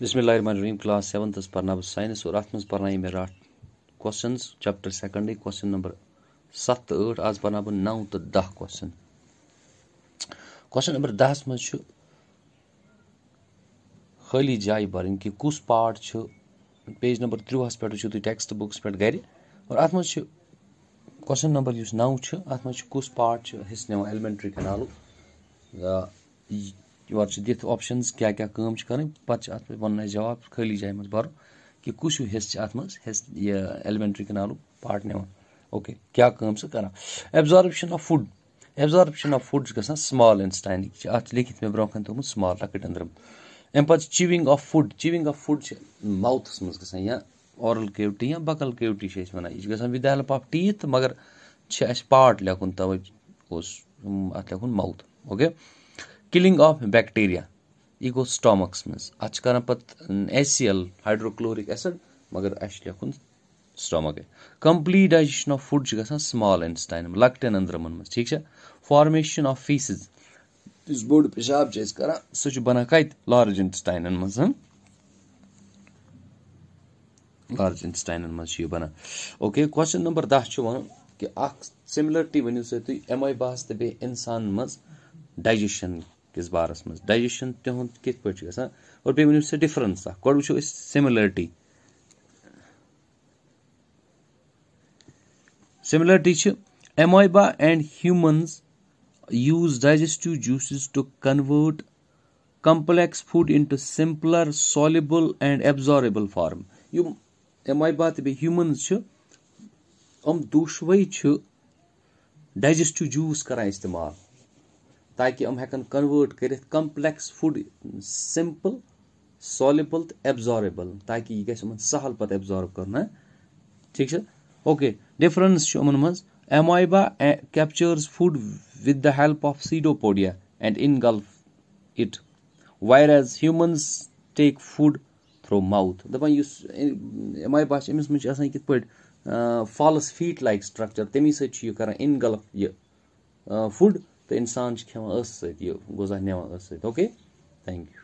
बिसमीम क्लास सेवनथस पढ़ना बह साइंस और अत पर्नाई मे राठ question chapter second question number सत ठ आज पर्ना बह नौ तो दह क्वेश्चन क्वेश्चन नंबर दहस मज खाली जाय भरन कि कुस पार्ट पेज नंबर त्रुहस पे तुम टेक्स्ट बुक्स पे गर और अत मज नंबर नौ अत मज part his now kanal your چھِ دِتھ آپشَنٕز کیٛاہ کیٛاہ کٲم چھِ کَرٕنۍ پَتہٕ چھِ اَتھ پٮ۪ٹھ وَنُن اَسہِ جواب خٲلی جایہِ منٛز بَرُن کہِ کُس ہیوٗ حِصہٕ چھِ اَتھ منٛز حِصہٕ یہِ ایٚلِمٮ۪نٹری کَنالُک پاٹ نِوان اوکے کیٛاہ کٲم چھِ کَران absorption of food absorption of food چھِ گژھان سُمال اِنسٹاینٕکۍ چھِ اَتھ لیکھِتھ مےٚ برونٛہہ کَنہِ تھوٚمُت سُمال لۄکٕٹۍ أنٛدرِم اَمہِ پَتہٕ چھِ chewing of food chewing of food چھِ ماوتھَس منٛز گژھان یا اورَل کیوٹی یا بَکَل کیوٹی چھِ أسۍ وَنان یہِ چھِ گژھان with the help of teeth مگر چھِ اَسہِ پاٹ لیکھُن تَوَے اوس اَتھ لیکھُن mouth okay killing of bacteria यह गो स्टमकस मे अच्छा पे सी एल हाइड्रोकलोरिक एसड मगर अश लख stomach complete digestion of food small intestine लकटन अंदर ठीक है फॉर्मेशन ऑफ फीसिस बोर्ड पेशाब सह बन कत लार्ज इंटस्टाइन मन लार्ज इंटस्टाइन मे बन ओके क्वेश्चन नंबर दह कि अख सिमिलरिटी वनि सी तुम एम आई बास तो इंसान मज डाइजेशन کِس بارَس منٛز ڈایجَشَن تِہُنٛد کِتھ پٲٹھۍ چھُ گژھان اور بیٚیہِ ؤنِو سُہ ڈِفرَنس اَکھ گۄڈٕ وٕچھو أسۍ سِمِلَرٹی سِمِلَرٹی چھِ amoeba and humans use digestive juices to convert complex food into simpler soluble and absorbable form یِم ایمویبا تہٕ بیٚیہِ ہیوٗمَنٕز چھِ یِم دوٗشوَے چھِ ڈایجَسٹِو جوٗس کَران استعمال ताकि हम हेकन कन्वर्ट कर कम्प्लेक्स फूड सिंपल सॉलिबल तो एब्जॉर्बल ताकि यह गह सहल पे एब्जॉर्व कर ठीक है okay difference amoeba captures food with the help of pseudopodia and engulf it whereas humans take food through mouth दपा एमोइबा अमिस मैं कि फॉल्स फीट लाइक स्ट्रक्चर तमी सर इन गल्फ यह फूड تہٕ اِنسان چھُ کھٮ۪وان ٲسہٕ سۭتۍ یہِ غذا نِوان ٲسہٕ سۭتۍ اوکے تھینٛک یوٗ